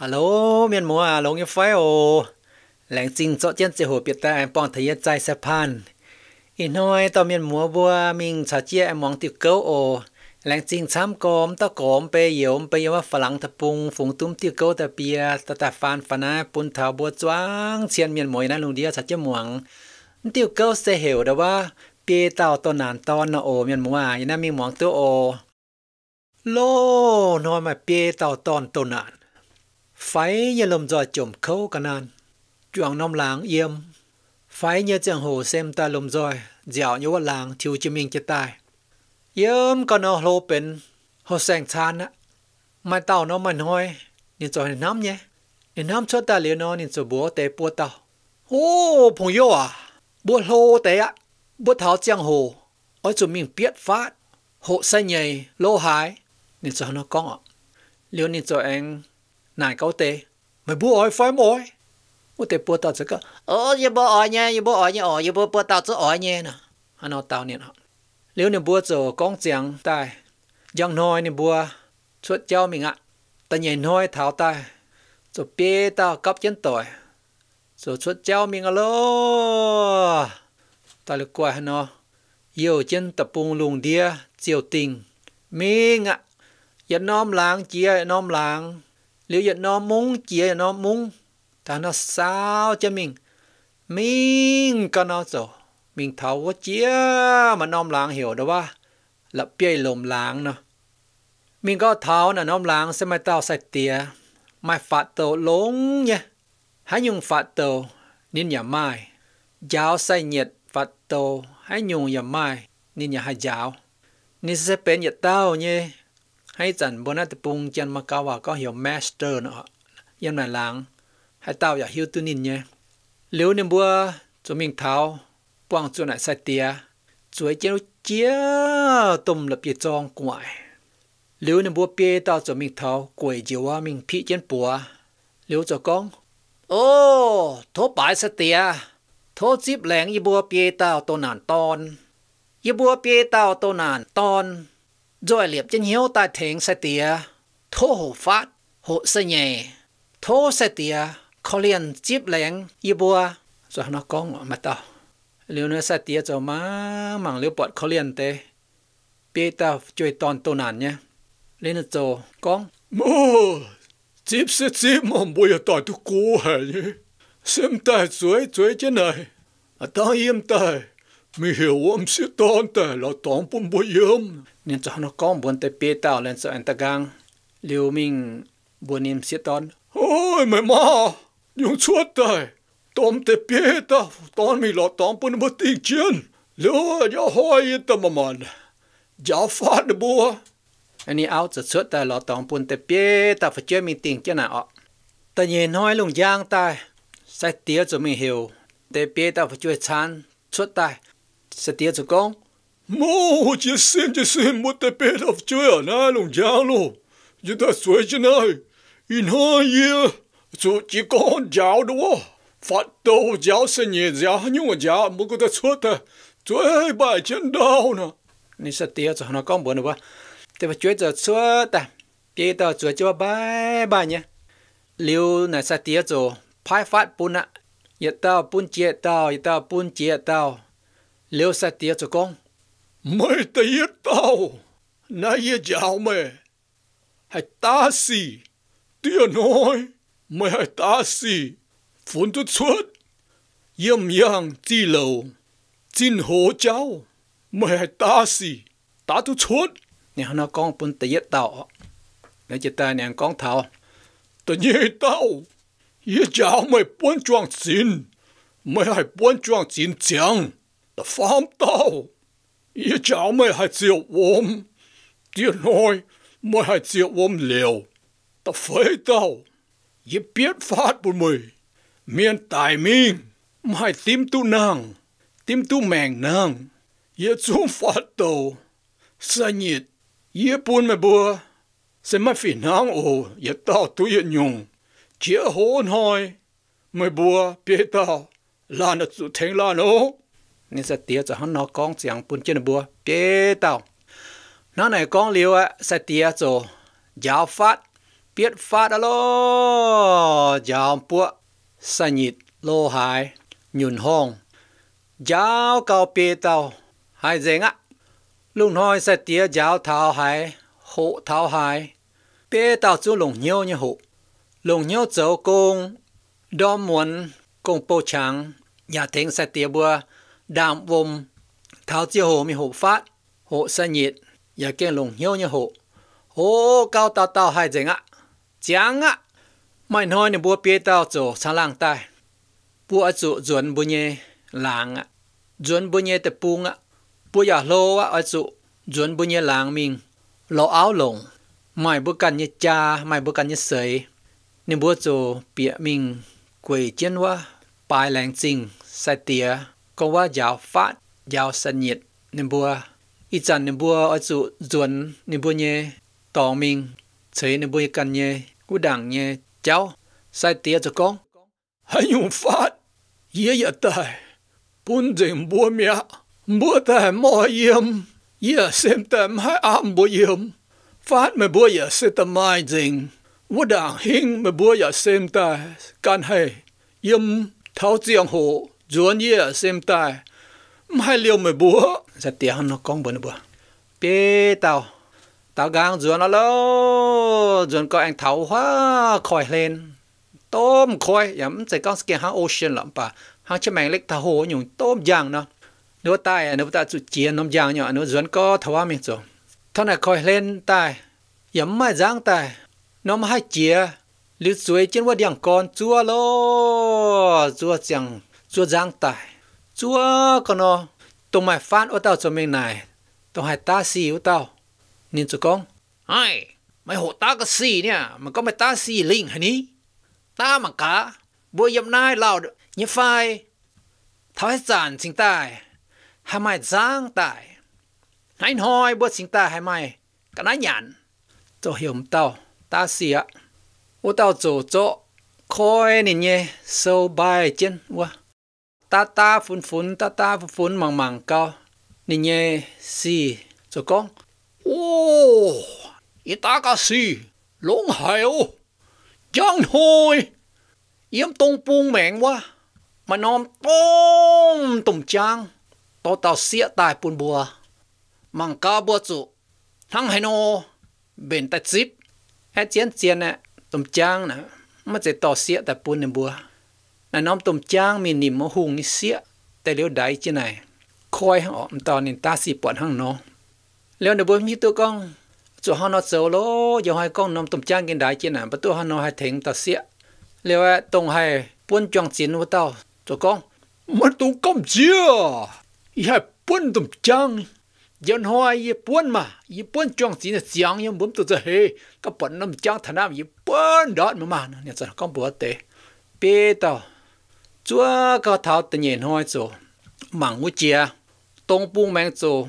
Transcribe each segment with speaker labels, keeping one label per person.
Speaker 1: ฮัลโหลเมียนมัวาหลงยีไฟโอแหล่งจริงเจาะเจียนเจหัวเปียแต่ปองทะเยอใจสะพานอีน้อยต่อเมียนมัวบัวมิงชาเจียอมองติวเกิลโอ แหล่งจริงช้ำกอมตะกอมไปเหยียมไปยว่าฝรั่งทะปุง ฝูงตุ้มติวเกิลตะเปียตะต่ฟานฟานาปุนถาบัวจ้วงเชียนเมียนมมูนั่นลุงเดียชาเจียหมวง ติวเกิลเสเหวแต่ว่าเปียเต่าตอนานตอนนะโอ เมียนมัวอีนั่นมีหมวงตัวโอโลนอยมาเปียเต่าตอนตอนาน phái nhà lầm giò chồm khâu cả nan chuồng nông làng yêm phái nhà chẳng hồ xem ta lầm rồi dạo như làng thiếu chi mình chết tài yếm có nó lô bên hồ sành than á mai tàu nó mạnh hoi nên cho nên nắm nhé nên nắm cho ta liền nó nên cho bố tế bố tàu ô 朋友啊 bố lô tế á bố tháo chẳng hồ ở chỗ mình biết phát hộ sai nhầy lô hái nên cho nó có, ạ liệu nên cho anh nài câu tê mày bố ỏi phải mỏi một tê bố tao chỉ có ờ giờ bố ỏi nha giờ bố ỏi nha ờ giờ bố bố tao chỉ ỏi nha nè anh nói tao nè nếu nè bố giờ con giang tai giang nói nè bố xuất cho mình ạ ta nhìn nói tháo tai rồi bê tao cấp chân tội rồi xuất cho mình lô, tao lực quay nó yêu chân tập bùng lùng đĩa chiều tình mình ạ อย่าน้อมล้างเจียน้อมล้างหรืออย่านอมุ้งเจียอย่านอมุ้งตานอสาวจะมิงมิงก็น้อโซมิงเทาวเจียมาน้อมหลังเหี่ยวเดว่าลับเปียลมหลังเนาะ มิงก็เทาน่ะน้อมหลังสมัยเต้าใส่เตีย ไม่ฝาโตลงเนี่ยหายุงฝาโตนินอย่าไม่ยาวใส่เหยียดฝาโตให้ยุงอย่าไม่นินอย่าให้ยาวนี่จะเป็นอย่าเต้าเนี่ย hay chẳng bữa nay tập bung chân mà cao vào có hiểu master nữa yên này làng hay tao giả hiểu tư nhìn nhé nếu nên bữa chúng mình tháo bằng chỗ này sai tia chuối chế chia tùm lập gì trong quại nếu nên bữa bia tao chúng mình tháo quậy chiều qua mình phi chân bùa nếu cho con ô thố bãi sai tia thố zip lẹng y bữa bia tao tô nản tôn y bữa bia tao tô nản tôn rồi liệp chân hiếu ta thèn sẽ tìa thô hồ phát hộ sẽ nhẹ thô sẽ tìa khó liền chip lén y bùa rồi nó có ngọ mà tao liệu nữa sẽ tìa cho má mảng liệu bọt khó liền tê bê ta chơi toàn tô nản nhé lên là cho con mô chip sẽ chip mà bây ở tao tôi cố hả nhé xem ta chuối chuối thế này à ta im ta mi hiểu ông sẽ toàn ta là toàn bông bôi yếm nên cho nó có buồn tới bê tàu lên sợ anh ta gang liều mình buồn im siết tón ôi mẹ mò nhưng suốt đời tóm tới bê tàu tóm mình lọt tóm bún bút tiếng chiến lừa cho hoi tao mà mòn giáo phát được bùa anh đi áo rất suốt đời lọt tóm bún tới bê tàu phải chơi mình tiếng chiến nào ạ ta nhìn nói lùng giang tai sai tiếc cho mình hiểu tới bê tàu phải chơi chán suốt tai sai tiếc cho công Mô, chia xin, chia xin, mô tê bê đọc chơi ở nà lùng giáo lô. Chứ ta xuế chứ này, in hai yê, chú chỉ con giáo đúng không? Phát đầu giáo sẽ nhẹ giáo, nhưng mà giáo mô có ta xuất à. Chuế bài chân đau nè. Nhi sợ tía cho nó con bữa nữa bà. Tê bà chuế giờ xuất à. Kê tờ chuế cho bài bài nhé. Liêu nà sợ tía cho, phai phát bún ạ. Yết tao bún chia tao, yết tao bún chia tao. Liêu sợ tía cho con. Mới ta yết tao, na yết giáo mẹ. Hãy ta xì, tia nói, mẹ hãy ta xì, phun tu xuất. yếm yang chi lầu, xin hồ cháu, mẹ hãy ta xì, ta tu xuất. Nè nó con bún ta yết tao, nãy chị ta nè con thảo. Ta nhê tao, yết giáo mẹ bún choang xin, mẹ hãy bún choang xin chẳng, ta phám tao. 一早咪係照王，啲內咪係照王了，特飛到一邊發本咪，面大面唔係點都能，點都命能，一種發到生日一般咪噃，什麼煩惱哦，一到都一用，只好開咪噃，別到懶得做聽懶咯。nên sẽ tiếc cho hắn nó con chẳng bún chân bùa bế tàu nó này con liều á sẽ tiếc cho giáo phát biết phát đó lo giáo bùa sa nhịt lô hải nhuận hong giáo cao bế tàu hai dễ ngã lúc nói sẽ tiếc giáo thảo hải hộ thảo hải bế tàu chú lùng nhau như hộ lùng nhau dấu công đo muốn công bố trắng nhà tiếng sẽ tiếc bùa đạm vùng thảo chia hồ mi hộ phát hộ sa nhiệt và kênh lồng hiếu như hộ hộ cao tao tao hai dành ạ cháng ạ mày nói nè bùa bia tao chỗ xa lang tai bùa chủ chuẩn bùa nhẹ làng ạ chuẩn bùa nhẹ tập buông ạ bùa giả lô ạ ở chủ chuẩn bùa nhẹ làng mình lô áo lồng mày bùa cần như cha mày bùa cần như sấy nè bùa chủ bịa mình quỷ chân quá bài làng trình sai tía có qua giáo phát giáo sanh nhiệt nên bùa ít chăn nên bùa ở chỗ chuẩn nên bùa nhé tỏ mình chế nên bùa cần nhé cú đảng nhé cháu sai tiếc cho con hãy dùng phát dễ dở tài bún dình bùa mía bùa tài mò yếm dễ xem tầm hai ám bùa yếm phát mà bùa dở xem tầm mai dình bùa đảng hình mà bùa dở xem tài can hay yếm tháo giang hồ chuan ye sem tai mai liêu mày búa sẽ dạ, tiếc nó con bữa búa bê tao tao gang chuan nó lâu chuan có anh thấu hóa khỏi lên tôm khỏi yếm dạ, sẽ có cái hang ocean lắm pa hang chim mèn lếch thao hồ nhung tôm giang nó nếu tai à, nếu ta chụt chiến nó giang nhỏ nếu chuan có thấu mình rồi thằng này khỏi lên tai yếm dạ, mai giang tai nó mà hai chia lưu suối trên wa đằng con chua lo chua chẳng chúa giang tài chúa con nó tông mày phan ô tao cho mình này tông hai ta xì ô tao nên chú con ai mày hộ ta cái xì nè, mà có mày ta xì linh hả ní ta mà cả, bữa yếm nai lao như phai tháo hết giản chính tài hai mày giang tài nãy hoi bữa chính tài hai mày cái nãy nhàn cho hiểu tao ta xì ạ ô tao chỗ chỗ khói nè nhé sâu bài chân quá ตาตาฝุ่นฝุ่นตาตาฝุ่นฝุ่นมังมังก็นี่เยสีจะก้องโอ้อีตาก็สีหลงหายจังหอยเยี่ยมตรงปูงแมงวะมานอมต้มตุ่มจางต่อเต่าเสียตายปูนบัวมังกาบัวจุทั้งไฮโนเบนแต่ซิบแอเจียนเจียนเนี่ยตุ่มจางนะมันจะต่อเสียแต่ปูนในบัว na nom tom chang mi nim mo hung sia te leo dai chi này khoi hang om ta ta si pon hang no leo ne bo mi tu kong cho ha nó zo lo yo hai kong nom tom chang kin dai chi này ba tu ha no hai theng ta sia leo a tong hai pun chong chin wo tao cho kong mất tu công chưa ya pun tom chang dân hoa ye pun mà ye pun chong chin chang ye bum tu ze he ka pon nom chang thanam ye pun dot mà mà nè sao không bữa tệ bê tao chúa có thảo tự nhiên hoi chỗ mảng ngũ chia tông bu mang chỗ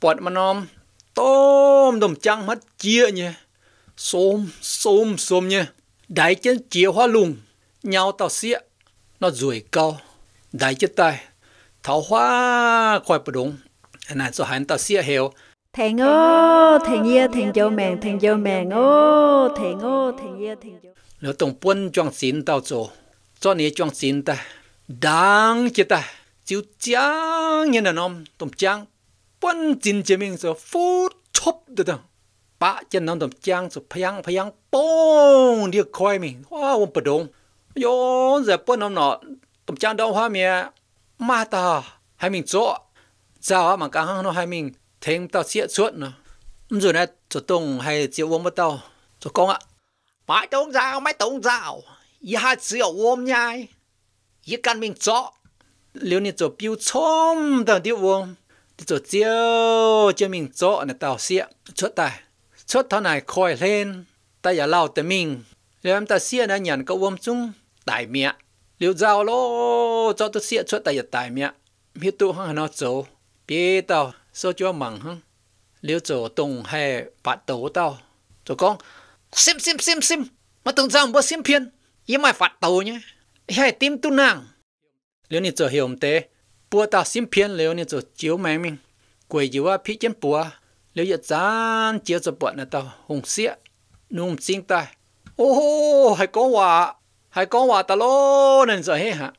Speaker 1: bọt mà nom tôm đồng trăng mất chia nhé xôm xôm xôm nhé đại chân chia hoa lùng nhau tao xịa nó rủi cao đại chân tay thảo hoa khỏi bờ đúng này cho hắn tao xịa hiểu thèn ô thèn nhia thèn châu mèn thèn châu mèn ô thèn ô thành nhia thành châu nếu tổng quân trong xin tao chỗ cho ní trong xin ta đang chết ta chiếu chang nhân đàn ông tổng chang quân chín chế mình số phú chốc được đâu bà chân nom tom chang số phang phang bông đi coi mình hoa ông bờ đông yo giờ quân ông nọ tổng chang đâu hoa mía mà ta hai mình chỗ sao mà cả hàng nó hai mình thêm tao xịa suốt nữa rồi này chỗ tông hay chiếu uống bắt tao chỗ công ạ bà tông rào mấy tông rào ya chỉ ở uống nhai 一干命做，留你做标冲的地方，你做就就命做那道些出代出他那快 lên，大家老的命，然后大些那人个我们中大命，留着咯，做到些出大家大命，别都行那走，别到说就忙行，留做东海八斗到，就讲，sim sim sim sim，mà tưởng rằng bữa sim phiền, ý mà phạt tàu nhé hai tim tu nang Leo ni zo hiom te bua ta sim pian Leo ni zo chiu mai min quei ji wa phi chen bua liu ya zan chia zo bua na ta hong sia num sing ta ô hô hai con hòa hai con hòa ta lo nên giờ hết ha.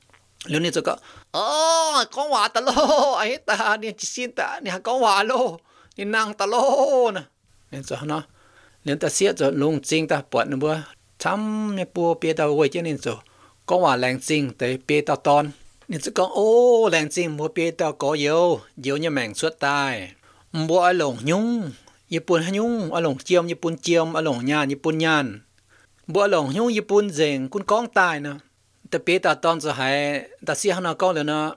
Speaker 1: Leo ni zo ka ô hai con hòa ta lo, ai ta ni chi xin ta ni hai con hòa lo, ni nang ta lo nè nên giờ nó nên ta sia zo lung sing ta bua nữa bua chăm ne bua pia ta quei chen nên rồi 講話冷靜對別到當，你只講哦冷靜冇別到個有，有你明出帶，唔好愛弄用，日本係用愛弄尖，日本尖愛弄人，日本人，唔好愛弄用日本人，คุณ講大呢？特別到當就係特先喺度講了呢，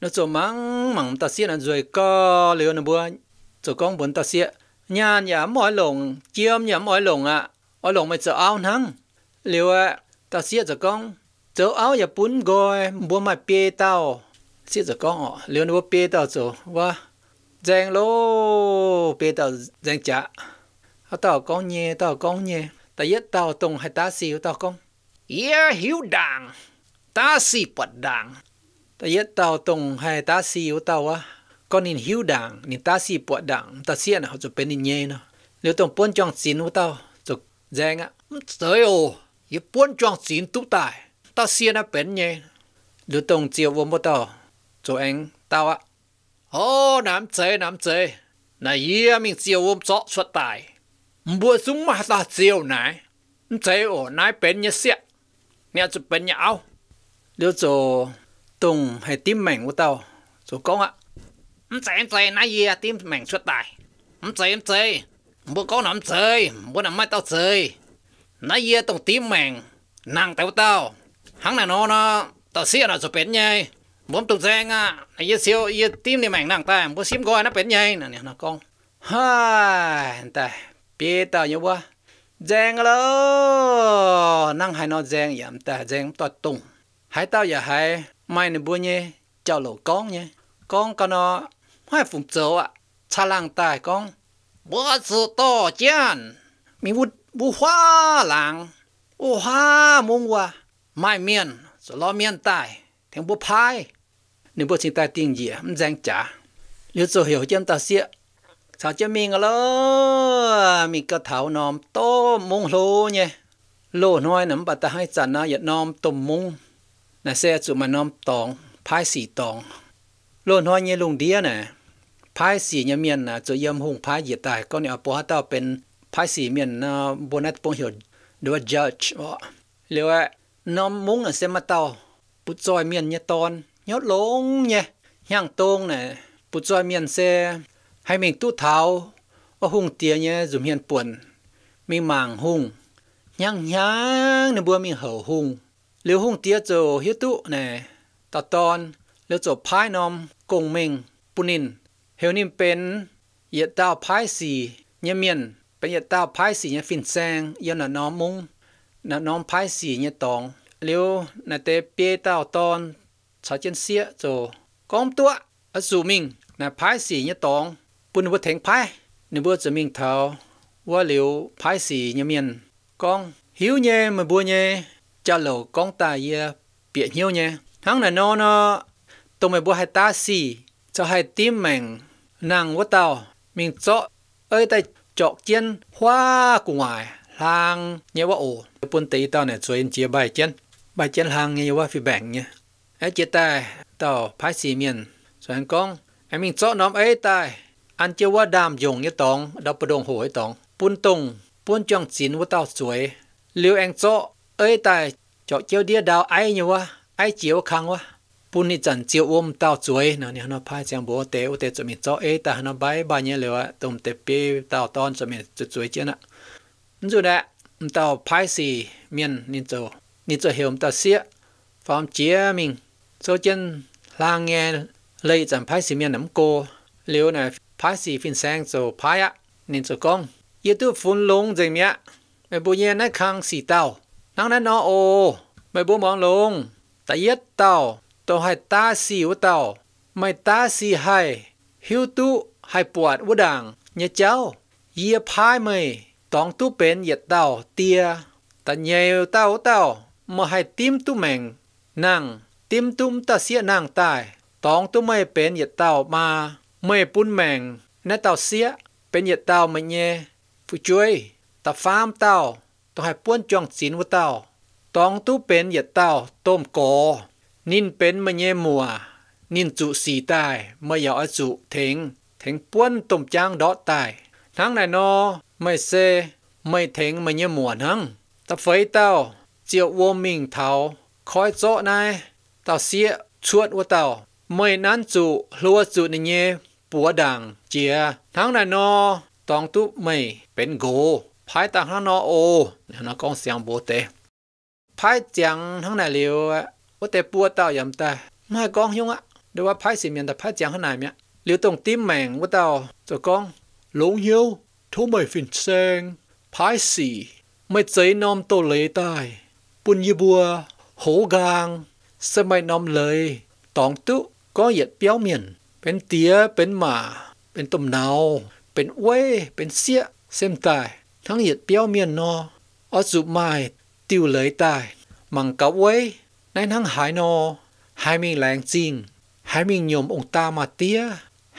Speaker 1: 你做忙忙特先係最高了呢不？就講本特先，人也唔愛弄，尖也唔愛弄啊，愛弄咪就拗能，了啊，特先就講。chỗ áo giờ dạ bún gọi bún mà bê tao xí giờ dạ có họ liệu bê tao chỗ và dành lô bê tao dành chả tao có nhẹ tao có nhẹ ta yết tao tông hay ta xíu tao công yê hiếu đảng ta xì bật đảng ta yết tao tông hay ta xíu tao á con nhìn hiếu đảng nhìn ta xì bật đảng ta xiên họ cho bên nhìn nó liệu tông bốn trong xin của tao chỗ dành á trời ơi, yết dạ bốn trong xin tú tài 到西那边呢，你东照我么到，做应到啊。哦，男仔男仔，那伊明照我作出大，唔会总嘛到照奶，唔仔哦，奶边一些，你就边一拗，你做东系点明我到，做讲啊，唔仔唔仔，那伊点明出大，唔仔唔仔，唔好讲男仔，唔好男乜到仔，那伊东点明。nàng tao tao hắn này nó nó tao xia nó cho bén nhai muốn tụt ra ngà y siêu y tim đi mảnh nặng ta muốn xím gọi nó bén nhai nè nó con ha ta biết tao nhớ quá giang lo năng hai nó giang yểm ta giang tao tung hai tao giờ hai mai nè bua nhé chào lộ con nhé con con nó hai phụng châu ạ cha lang tai con bữa sự to chán mình bu bu hoa lang, ô ha mông hoa ไม่เมียนสลอเมียนตายเถีงบัวพายหนึ่งบัวสิตายติงเหยียมแจงจ๋ายุดโซเหียวเจียมตาเสียสาวเจียมีงันเลยมีกระเถานอมโต้มงโลเนี่ยโลน้อยน้ำปัตตาให้จันนะอย่านอมตมมุงนะเสียจุมานอมตองพายสี่ตองโลน้อยเนี่ยลุงเดียน่ะพายสีเนี่ยเมียนน่ะจะเยี่ยมหงพายเหยียตายก็เนี่ยปัวเต้าเป็นพายสี่เมียนนะโบนัสปงเหียวดรว่าด u d g e เรียกว่าน้อมมุ้งเสมาเตาปุจอยเมียนเนี่ยตอนยอดลงเนี่ยย่างตรงเนี่ยปุจอยเมียนเสียให้มีตู้เท้าว่าหุงเตียเนี่ยจุ่มเฮียนป่วน มีหมางหุงย่างย่างในบัวมีเห่าหุงเลี้ยวหุงเตียโจเฮตุเนี่ยตัดตอนเลี้ยวจบพายน้อมกงเมงปุนิน เฮวนิมเป็นเยตดาวพายสีเนี่ยเมียนเป็นเยตดาวพายสีเนี่ยฟินแซงเยนน้อมมุ้ง là non phái xì như tòng liu là tế bia tao tôn sáu chân xía rồi con tua ở dù mình là phái xì như tòng bún vừa thành phái nếu vừa chỉ mình thảo vừa liu phái xì như miền con hiếu nhé mà bua nhé cha lẩu con ta ye bịa hiếu nhé hắn là nó nó tôi mới bua hai ta xì cho hai tim mình nàng quá tao mình chọn ơi tay chọn chân hoa của ngoài lang nhớ ว่าโอ้ปุ่นตีตอนเนี่ยส่วนเจียใบเจนใบเจนลางเนี่ยว่าฟีแบ่งเนี่ยไอ้เจียตายต่อพายสีเมียนส่วนกองไอ้มิงเจาะน้อมไอ้ตายอันเจียว่าดามยงเนี่ยตองดาวประดงโหยตองปุ่นตรงปุ่นจ้องจีนว่าเต้าสวยเลียวแองเจาะเอ้ตายเจาะเจียวเดียดาวไอ้เนี่ยว่าไอ้เจียวคังว่าปุ่นนี่จันเจียวอมเต้าสวยเนาะเนี่ยเนาะพายเจียงบัวเตอเตจะมีเจาะเอ้ตายเนาะใบใบเนี่ยเลยว่าตรงเตปีเต้าตอนจะมีจะสวยเจียนะ dù đã tàu phái xì miền nín chỗ nín chỗ hiểu tàu xía phòng chia mình số chân là nghe lấy chẳng phái xì miền nắm cô liệu này phái xì phiên sang chỗ phái á nín chỗ công yếu tố phun lông gì mía mày bố nhiên nãy khang xì tàu năng nãy nó ô mày bố mong lông ta yết tàu tàu hay ta xì của tàu mày ta xì hay hiếu tu hay bột của đảng nhà cháu yê phái mày tong tu pen yet tao tia ta nheo tao tao mà hai tim tu mèn nàng tim tum ta xia nàng tai tong tu mày pen yet tao mà mày pun mèn na tao xia pen yet tao mày nhé phụ chuối ta farm tao tao hai puan chong chín với tao tong tu pen yet tao tôm cỏ nín pen mày nhé mua nín chu xì tai mày giàu ở trụ thính thính puan tôm trang đó tai tháng này nó ไม่เซไม่เทงไม่เยี่ยหมวนหังต่ไฟเต้าเจียววมิงเทาคอยโจนายเต่าเสียชวดว่าเต้าไม่นั้นจุลัวจุในเย ปัวดังเจียทั้งนานอตองตุไม่เป็นโกภายต่างทั้งนอโอนะกองเสียงโบเตภายจังทั้งนาเลียวว่าแต่ปัวเต้ายำแต่ไม่กองยุงอะเดี๋ยวว่าภายสิเมียนแต่ภายจังข้างในเนี่ยเลียวตรงติ้มแมงว่าเต้าจะกองหลงเหี้ยวทุบไม่ฟินแซงพายสีไม่ใจน้อมโตเลยตายปุญยบัว โหกางสมัยน้อมเลย ตองตุก็เหยียดเปี้ยวเมียน เป็นเตี๋ยเป็นหมา เป็นตุ่มเนา เป็นเว้ยเป็นเสียเส้นตาย ทั้งเหยียดเปี้ยวเมียนนออสุบไม้ ติวเลยตาย มังกับเว้ยในทั้งหายนอ ให้มีแรงจริง ให้มีโยมองตามาเตี้ย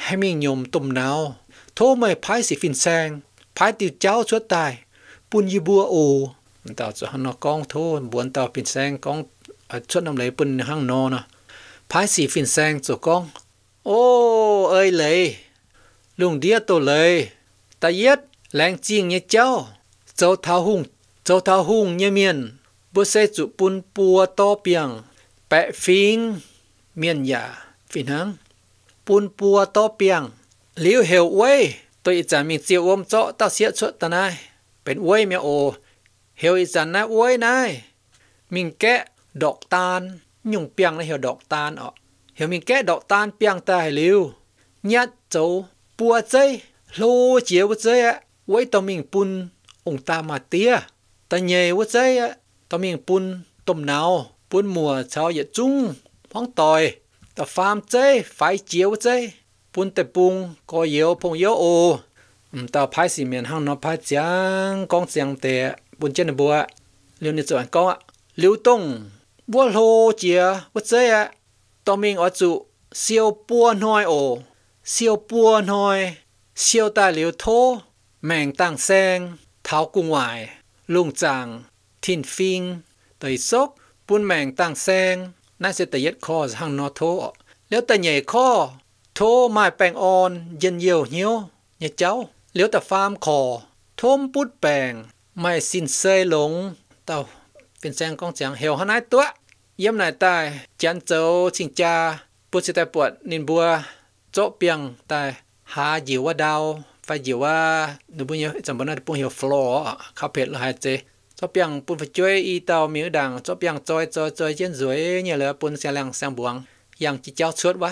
Speaker 1: ให้มีโยมตุ่มเนา thô mày phái sĩ phìn sang phái tiêu cháu suốt tài bùn yi bùa ồ tao cho nó con thô buồn tao phìn sang con suốt à, năm lấy bùn hang nô nè phái sĩ phìn sang cho con ô ơi lùng đĩa tổ lấy ta yết làng chiêng nhé cháu cháu thao hùng cháu thao hùng nhé miền bữa xe chủ bùn bùa to piang bẹ phiên miền giả phiên hăng bùn bùa to piang liu hiểu quê tôi ít rằng mình chịu ôm chỗ tao xiết suốt ta này bên quê mẹ ồ hiểu ít rằng na quê này mình kẽ đọc tan nhung piang na hiểu đọc tan ọ hiểu mình kẽ đọc tan piang ta hay liu nhát chỗ bùa chơi lô chiếu chơi á quê tao mình pun ông ta mà tía ta nhề quá chơi á tao mình pun tom nào pun mua sao vậy chung phong tòi ta farm chơi phải chiếu chơi ปุ่นแต่ปุงก็เยอะพงเยอะโออืต่อพายสีเมียนห้องนอพายจังกองเสียงแต่ปุ่นเจนบัวเรียวในส่วนก็ลิวตงบัวโลเจียวัดเจยตอมิงอจุเซียวปัวน้อยโอเซียวปัวน้อยเซียวตาเลี้ยวโท แมงตั้งแซงเท้ากุ้งหวาย ลุงจังทินฟิงเตยซกปุ่นแมงตั้งแซงน่าจะต่ยัดคอห้างนอโทแล้วแต่ใหญ่ข้อโทหมาแปลงออนเย็นเยียวเหียวเยเจ้าเหลียวแต่ฟาร์มคอทมปุดแปลงไม่สิ้นเซยหลงเต่าเป็นแสงกองเสียงเหียวหนายตัวเยี่ยมนายตายจันเจ้าชิงจาปุสิต่ปวดนินบัวโจเปียงตายหาหยยวว่าดาวไฟหยยวว่าดูบุญเยจ้าบนน่นปุ่งเหียวฟลอข้าเพชดหายเจจอเปียงปุ่นช่วยอีเตามีดังจอเปียงจอยจอยจอยเย็นสวยเนี่ยเหลือปุ่นเสียงแรงเสียงบวงอย่างจิเจ้าชวดวะ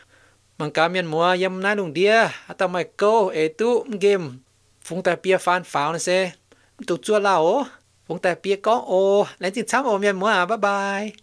Speaker 1: มันกามียนมัวยำนาลุงเดียอาตาไม่โกเอตุมเกมฟงแต่เปียฟานฝาวนะเซตุกจัวเล่าฟงแต่เปียก้องโอแล้วจิตช้ำโอเมียนมัวบ๊ายบาย